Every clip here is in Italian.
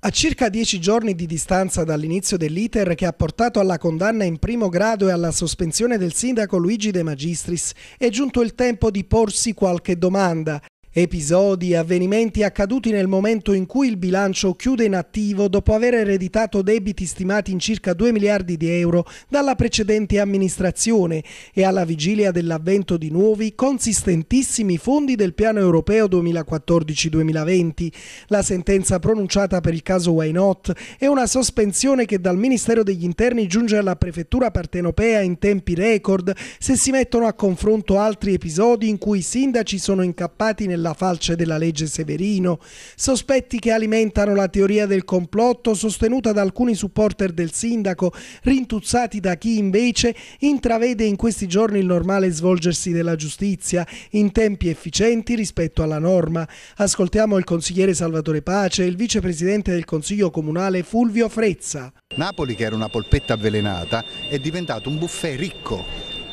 A circa dieci giorni di distanza dall'inizio dell'iter che ha portato alla condanna in primo grado e alla sospensione del sindaco Luigi De Magistris, è giunto il tempo di porsi qualche domanda Episodi e avvenimenti accaduti nel momento in cui il bilancio chiude in attivo dopo aver ereditato debiti stimati in circa 2 miliardi di euro dalla precedente amministrazione e alla vigilia dell'avvento di nuovi consistentissimi fondi del piano europeo 2014-2020. La sentenza pronunciata per il caso Why Not è una sospensione che dal Ministero degli Interni giunge alla prefettura partenopea in tempi record se si mettono a confronto altri episodi in cui i sindaci sono incappati nella della falce della legge Severino, sospetti che alimentano la teoria del complotto sostenuta da alcuni supporter del sindaco, rintuzzati da chi invece intravede in questi giorni il normale svolgersi della giustizia in tempi efficienti rispetto alla norma. Ascoltiamo il consigliere Salvatore Pace e il vicepresidente del Consiglio Comunale Fulvio Frezza. Napoli, che era una polpetta avvelenata, è diventato un buffet ricco.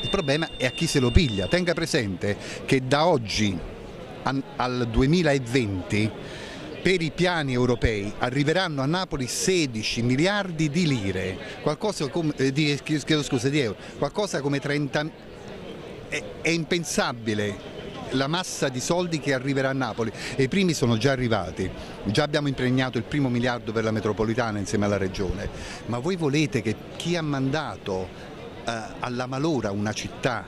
Il problema è a chi se lo piglia. Tenga presente che da oggi al 2020 per i piani europei arriveranno a Napoli 16 miliardi di lire, qualcosa come, eh, di, eh, scusa, di euro, qualcosa come 30... è, è impensabile la massa di soldi che arriverà a Napoli e i primi sono già arrivati, già abbiamo impregnato il primo miliardo per la metropolitana insieme alla regione, ma voi volete che chi ha mandato eh, alla malora una città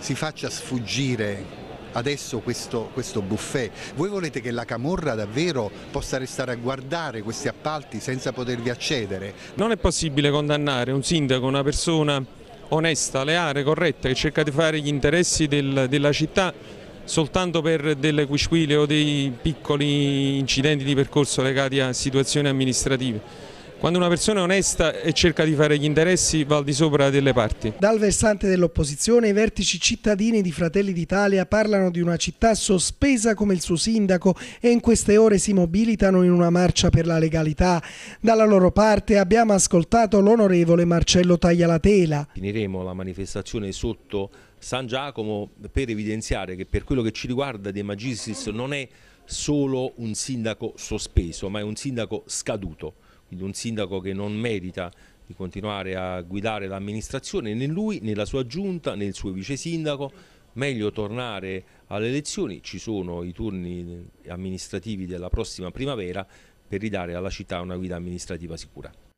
si faccia sfuggire adesso questo, questo buffet. Voi volete che la Camorra davvero possa restare a guardare questi appalti senza potervi accedere? Non è possibile condannare un sindaco, una persona onesta, leale, corretta, che cerca di fare gli interessi del, della città soltanto per delle quisquile o dei piccoli incidenti di percorso legati a situazioni amministrative. Quando una persona è onesta e cerca di fare gli interessi va al di sopra delle parti. Dal versante dell'opposizione i vertici cittadini di Fratelli d'Italia parlano di una città sospesa come il suo sindaco e in queste ore si mobilitano in una marcia per la legalità. Dalla loro parte abbiamo ascoltato l'onorevole Marcello Taglialatela. Finiremo la manifestazione sotto San Giacomo per evidenziare che per quello che ci riguarda De Magistris non è solo un sindaco sospeso ma è un sindaco scaduto di un sindaco che non merita di continuare a guidare l'amministrazione, né lui, né la sua giunta, né il suo vice sindaco, meglio tornare alle elezioni, ci sono i turni amministrativi della prossima primavera per ridare alla città una guida amministrativa sicura.